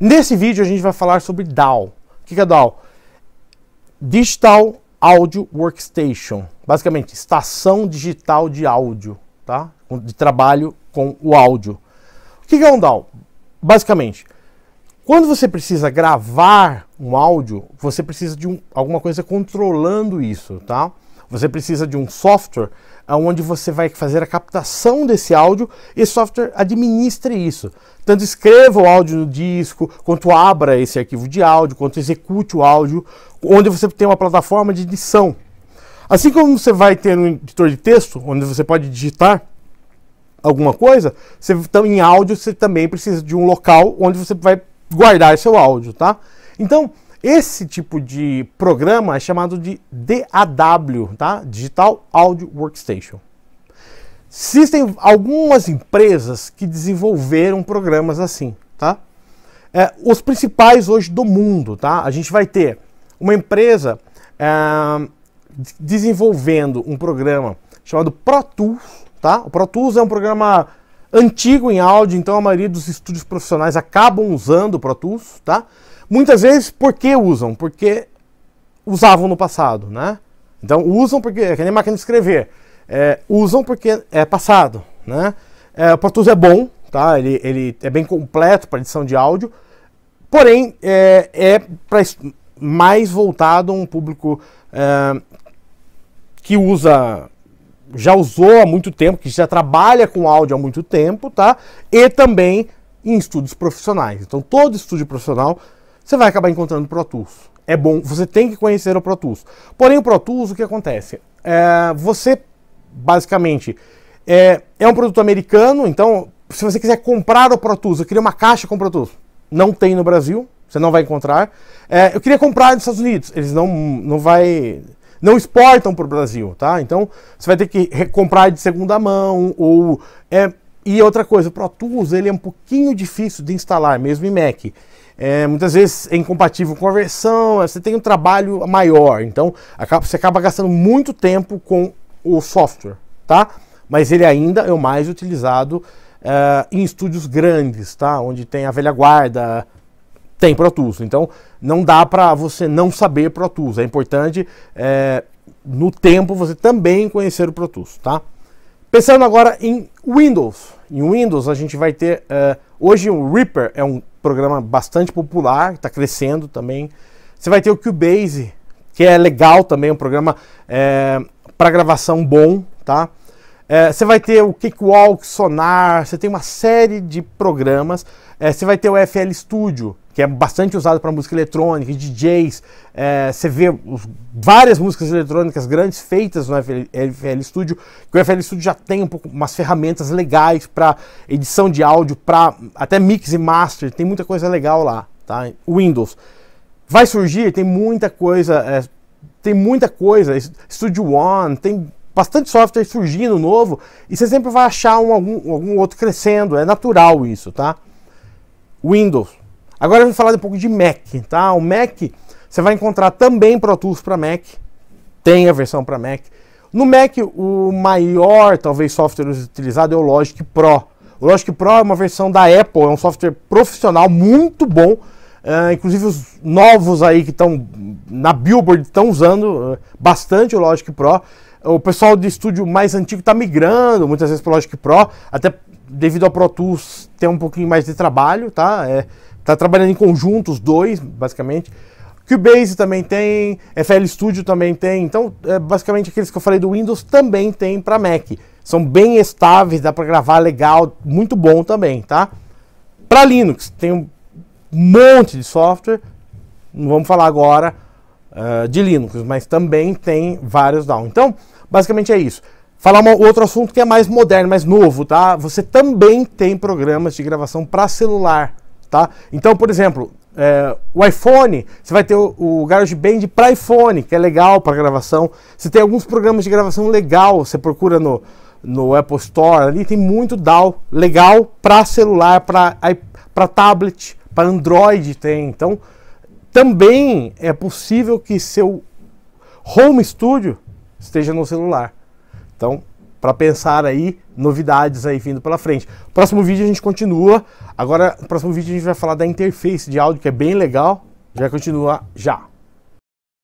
Nesse vídeo a gente vai falar sobre DAW. O que é DAW? Digital Audio Workstation. Basicamente, estação digital de áudio, tá? De trabalho com o áudio. O que é um DAW? Basicamente, quando você precisa gravar um áudio, você precisa de um, alguma coisa controlando isso, tá? Você precisa de um software onde você vai fazer a captação desse áudio e esse software administre isso. Tanto escreva o áudio no disco, quanto abra esse arquivo de áudio, quanto execute o áudio, onde você tem uma plataforma de edição. Assim como você vai ter um editor de texto, onde você pode digitar alguma coisa, você, em áudio você também precisa de um local onde você vai guardar seu áudio, tá? Então, esse tipo de programa é chamado de DAW, tá? Digital Audio Workstation. Existem algumas empresas que desenvolveram programas assim, tá? É, os principais hoje do mundo, tá? A gente vai ter uma empresa é, desenvolvendo um programa chamado Pro Tools, tá? O Pro Tools é um programa antigo em áudio, então a maioria dos estúdios profissionais acabam usando o Pro Tools, tá? Muitas vezes, por que usam? Porque usavam no passado, né? Então usam porque, é que nem máquina de escrever, é, usam porque é passado, né? É, o Pro Tools é bom, tá? Ele, ele é bem completo para edição de áudio, porém é, é mais voltado a um público é, que usa já usou há muito tempo, que já trabalha com áudio há muito tempo, tá? E também em estudos profissionais. Então, todo estúdio profissional você vai acabar encontrando Pro Tools. É bom, você tem que conhecer o Pro Tools. Porém, o Pro Tools, o que acontece? É, você, basicamente, é, é, um produto americano, então, se você quiser comprar o Pro Tools, eu queria uma caixa com o Pro Tools. Não tem no Brasil, você não vai encontrar. É, eu queria comprar nos Estados Unidos, eles não, não vai não exportam para o Brasil, tá? Então você vai ter que comprar de segunda mão ou é e outra coisa, o Pro Tools ele é um pouquinho difícil de instalar, mesmo em Mac. É, muitas vezes é incompatível com a versão, é, você tem um trabalho maior, então você acaba gastando muito tempo com o software, tá? Mas ele ainda é o mais utilizado uh, em estúdios grandes, tá? Onde tem a velha guarda, tem Pro Tools. Então não dá para você não saber Pro Tools. É importante é, no tempo você também conhecer o Pro Tools, tá? Pensando agora em Windows. Em Windows a gente vai ter é, hoje o Reaper é um programa bastante popular, está crescendo também. Você vai ter o Cubase que é legal também, um programa é, para gravação bom, tá? É, você é, vai ter o Cakewalk, Sonar, você tem uma série de programas. É, você é, vai ter o FL Studio, que é bastante usado para música eletrônica, DJs. É, você vê os, várias músicas eletrônicas grandes feitas no FL, FL Studio, que o FL Studio já tem um pouco, umas ferramentas legais para edição de áudio, para até mix e master, tem muita coisa legal lá, tá? Windows. Vai surgir, tem muita coisa, é, tem muita coisa, Studio One, tem bastante software surgindo novo, e você sempre vai achar um, algum, algum outro crescendo, é natural isso, tá? Windows Agora eu vou falar um pouco de Mac, tá? O Mac, você vai encontrar também Pro Tools para Mac, tem a versão para Mac. No Mac, o maior, talvez, software utilizado é o Logic Pro. O Logic Pro é uma versão da Apple, é um software profissional muito bom. Uh, inclusive os novos aí que estão na Billboard estão usando uh, bastante o Logic Pro. O pessoal de estúdio mais antigo está migrando muitas vezes para o Logic Pro, até devido ao Pro Tools ter um pouquinho mais de trabalho, tá? É, tá trabalhando em conjunto os dois, basicamente. Cubase também tem, FL Studio também tem, então é, basicamente aqueles que eu falei do Windows também tem para Mac. São bem estáveis, dá para gravar legal, muito bom também, tá? Para Linux tem um monte de software, não vamos falar agora uh, de Linux, mas também tem vários down. Então, basicamente é isso. Falar um outro assunto que é mais moderno, mais novo, tá? Você também tem programas de gravação para celular, tá? Então, por exemplo, é, o iPhone, você vai ter o, o GarageBand para iPhone, que é legal para gravação. Você tem alguns programas de gravação legal, você procura no, no Apple Store, ali tem muito DAW legal para celular, para tablet, para Android tem. Então, também é possível que seu home studio esteja no celular. Então, para pensar aí novidades aí vindo pela frente. Próximo vídeo a gente continua. Agora, no próximo vídeo a gente vai falar da interface de áudio, que é bem legal. Já continua já.